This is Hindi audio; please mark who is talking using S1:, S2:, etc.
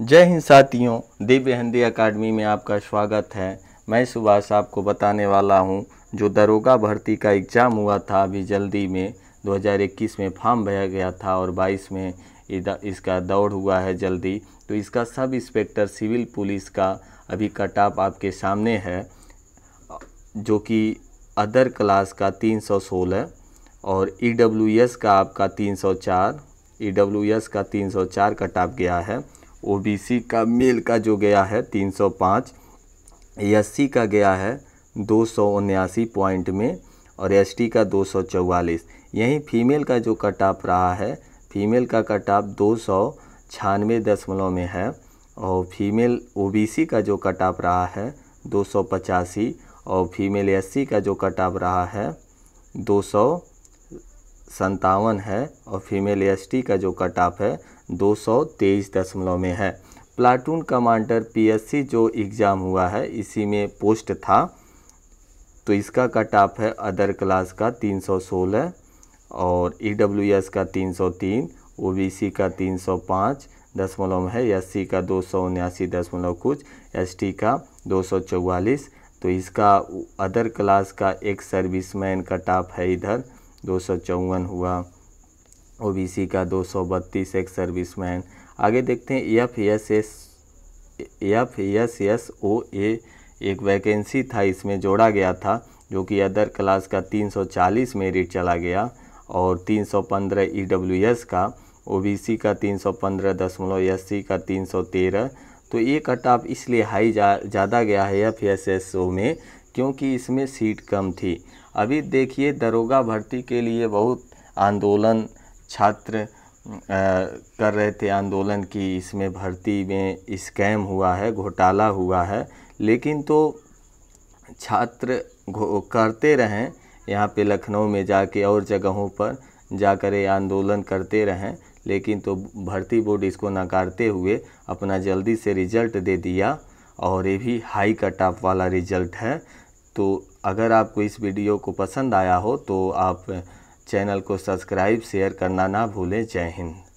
S1: जय हिंद साथियों दिव्य हिंदी अकाडमी में आपका स्वागत है मैं सुभाष आपको बताने वाला हूं जो दरोगा भर्ती का एग्ज़ाम हुआ था अभी जल्दी में 2021 में फॉर्म भरा गया था और 22 में इसका दौड़ हुआ है जल्दी तो इसका सब इंस्पेक्टर सिविल पुलिस का अभी कट ऑफ आपके सामने है जो कि अदर क्लास का 316 और ई का आपका 304 ई का 304 कट ऑफ गया है ओबीसी का मेल का जो गया है 305 एससी का गया है दो पॉइंट में और एसटी का दो यहीं फीमेल का जो कट ऑफ रहा है फीमेल का कट ऑफ दो छियानवे दशमलव में है और फीमेल ओबीसी का जो कट ऑफ रहा है दो और फीमेल एससी का जो कट ऑफ रहा है दो सौ संतावन है और फीमेल एसटी का जो कट ऑफ है दो सौ तेईस दशमलव में है प्लाटून कमांडर पीएससी जो एग्ज़ाम हुआ है इसी में पोस्ट था तो इसका कट ऑफ है अदर क्लास का तीन सौ सोलह और ईडब्ल्यूएस का तीन सौ तीन ओबीसी का तीन सौ पाँच दशमलव है एससी का दो सौ उन्यासी दशमलव कुछ एसटी का दो सौ चौवालीस तो इसका अदर क्लास का एक सर्विसमैन कट ऑफ है इधर दो हुआ ओबीसी का दो सौ बत्तीस एक सर्विसमैन आगे देखते हैं F S S F S S O A एक वैकेंसी था इसमें जोड़ा गया था जो कि अदर क्लास का 340 मेरिट चला गया और 315 ईडब्ल्यूएस का ओबीसी का 315 सौ का 313 तो ये कट ऑफ इसलिए हाई ज़्यादा जा, गया है एफ एस एस ओ में क्योंकि इसमें सीट कम थी अभी देखिए दरोगा भर्ती के लिए बहुत आंदोलन छात्र कर रहे थे आंदोलन की इसमें भर्ती में स्कैम हुआ है घोटाला हुआ है लेकिन तो छात्र करते रहें यहाँ पे लखनऊ में जाके और जगहों पर जाकर ये आंदोलन करते रहें लेकिन तो भर्ती बोर्ड इसको नकारते हुए अपना जल्दी से रिज़ल्ट दे दिया और ये भी हाई कट ऑफ वाला रिज़ल्ट है तो अगर आपको इस वीडियो को पसंद आया हो तो आप चैनल को सब्सक्राइब शेयर करना ना भूलें जय हिंद